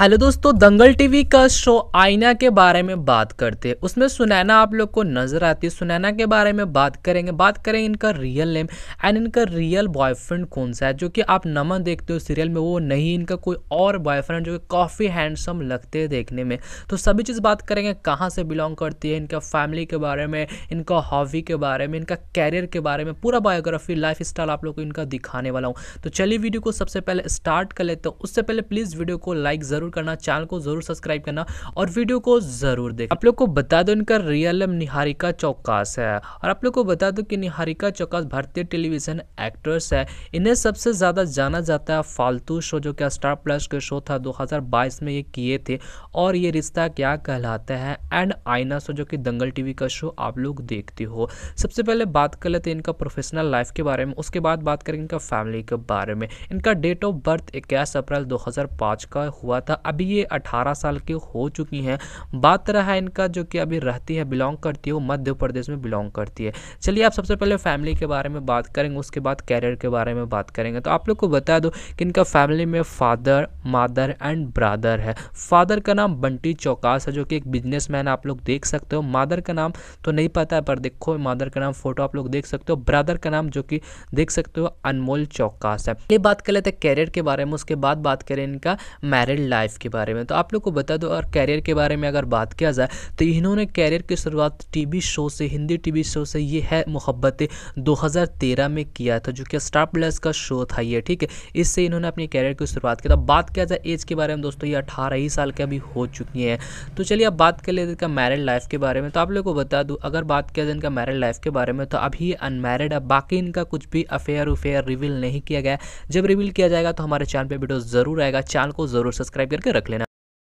hello दोस्तों दंगल TV का show आईना के बारे में बात करते हैं उसमें सुनैना आप लोग को नज़र आती है सुनैना के बारे में बात करेंगे बात करेंगे इनका रियल नेम एंड इनका रियल बॉयफ्रेंड कौन सा है जो कि आप नमन देखते हो सीरियल में वो नहीं इनका कोई और बॉयफ्रेंड जो कि काफ़ी हैंडसम लगते हैं देखने में तो सभी चीज़ बात करेंगे कहाँ से बिलोंग करती है इनका फैमिली के बारे में इनका हॉबी के बारे में इनका कैरियर के बारे में पूरा बायोग्राफी लाइफ स्टाइल आप लोग को इनका दिखाने वाला हूँ तो चलिए वीडियो को सबसे पहले स्टार्ट कर लेते हो उससे पहले प्लीज़ वीडियो को लाइक ज़रूर जरूर करना चैनल को जरूर सब्सक्राइब करना और वीडियो को जरूर देख आप लोग को बता दो इनका रियल निहारिका चौकास है और आप लोग को बता दो कि निहारिका चौकास भारतीय टेलीविजन एक्ट्रेस है इन्हें सबसे ज़्यादा जाना जाता है फालतू शो जो कि स्टार प्लस के शो था 2022 में ये किए थे और ये रिश्ता क्या कहलाता है एंड आईना शो जो कि दंगल टीवी का शो आप लोग देखते हो सबसे पहले बात कर लेते हैं इनका प्रोफेशनल लाइफ के बारे में उसके बाद बात करेंगे इनका फैमिली के बारे में इनका डेट ऑफ बर्थ इक्कीस अप्रैल 2005 का हुआ था था अभी ये अठारह साल के हो चुकी हैं बात रहा है इनका जो कि अभी रहती है बिलोंग करती है वो मध्य प्रदेश में बिलोंग करती है चलिए आप सबसे पहले फैमिली के बारे में बात करेंगे उसके बाद कैरियर के बारे में बात करेंगे तो आप लोग को बता दो कि इनका फैमिली में फादर मादर एंड ब्रादर है फादर का नाम बंटी चौकास है जो कि एक बिजनेस आप लोग देख सकते हो मादर का नाम तो नहीं पता है पर देखो मादर का नाम फोटो आप लोग देख सकते हो ब्रादर का नाम जो कि देख सकते हो अनमोल चौकास है ये बात कर लेते हैं कैरियर के बारे में उसके बाद बात करें इनका मैरिड लाइफ लाइफ के बारे में तो आप लोग को बता दो और कैरियर के बारे में अगर बात किया जाए तो इन्होंने कैरियर की शुरुआत टीवी शो से हिंदी टीवी शो से ये है मोहब्बत 2013 में किया था जो कि स्टार प्लस का शो था ये ठीक है इससे इन्होंने अपनी कैरियर की शुरुआत किया था तो बात किया जाए एज के बारे में दोस्तों ये अठारह ही साल के अभी हो चुकी हैं तो चलिए अब बात कर लेते इनका मैरिड लाइफ के बारे में तो आप लोग को बता दूँ अगर बात किया जाए इनका मैरिड लाइफ के बारे में तो अभी अनमैरिड है बाकी इनका कुछ भी अफेयर उफेयर रिवील नहीं किया गया जब रिवील किया जाएगा तो हमारे चैनल पर वीडियो ज़रूर आएगा चैनल को ज़रूर सब्सक्राइब करके रख लेना